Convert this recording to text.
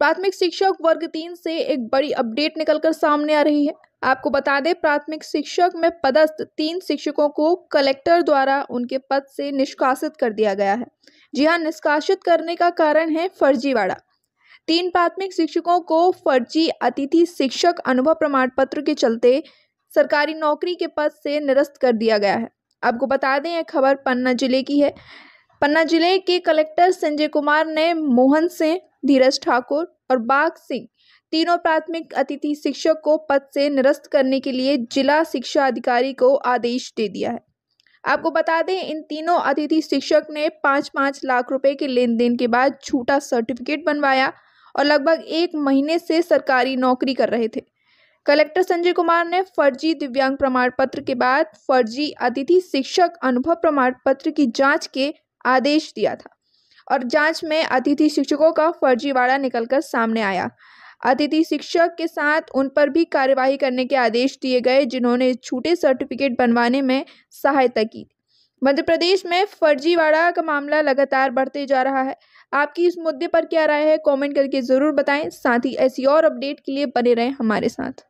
प्राथमिक शिक्षक वर्ग तीन से एक बड़ी अपडेट निकलकर सामने आ रही है आपको बता दें प्राथमिक शिक्षक में पदस्थ तीन शिक्षकों को कलेक्टर द्वारा उनके पद से निष्कासित कर दिया गया है जी हाँ निष्कासित करने का कारण है फर्जीवाड़ा तीन प्राथमिक शिक्षकों को फर्जी अतिथि शिक्षक अनुभव प्रमाण पत्र के चलते सरकारी नौकरी के पद से निरस्त कर दिया गया है आपको बता दें यह खबर पन्ना जिले की है पन्ना जिले के कलेक्टर संजय कुमार ने मोहन सिंह धीरज ठाकुर और बाग सिंह तीनों प्राथमिक अतिथि शिक्षक को पद से निरस्त करने के लिए जिला शिक्षा अधिकारी को आदेश दे दिया है आपको बता दें इन तीनों अतिथि शिक्षक ने पाँच पाँच लाख रुपए के लेन देन के बाद झूठा सर्टिफिकेट बनवाया और लगभग एक महीने से सरकारी नौकरी कर रहे थे कलेक्टर संजय कुमार ने फर्जी दिव्यांग प्रमाण पत्र के बाद फर्जी अतिथि शिक्षक अनुभव प्रमाण पत्र की जांच के आदेश दिया था और जांच में अतिथि शिक्षकों का फर्जीवाड़ा निकलकर सामने आया अतिथि शिक्षक के साथ उन पर भी कार्यवाही करने के आदेश दिए गए जिन्होंने छूटे सर्टिफिकेट बनवाने में सहायता की मध्य प्रदेश में फर्जीवाड़ा का मामला लगातार बढ़ते जा रहा है आपकी इस मुद्दे पर क्या राय है कमेंट करके ज़रूर बताएं साथ ही ऐसी और अपडेट के लिए बने रहें हमारे साथ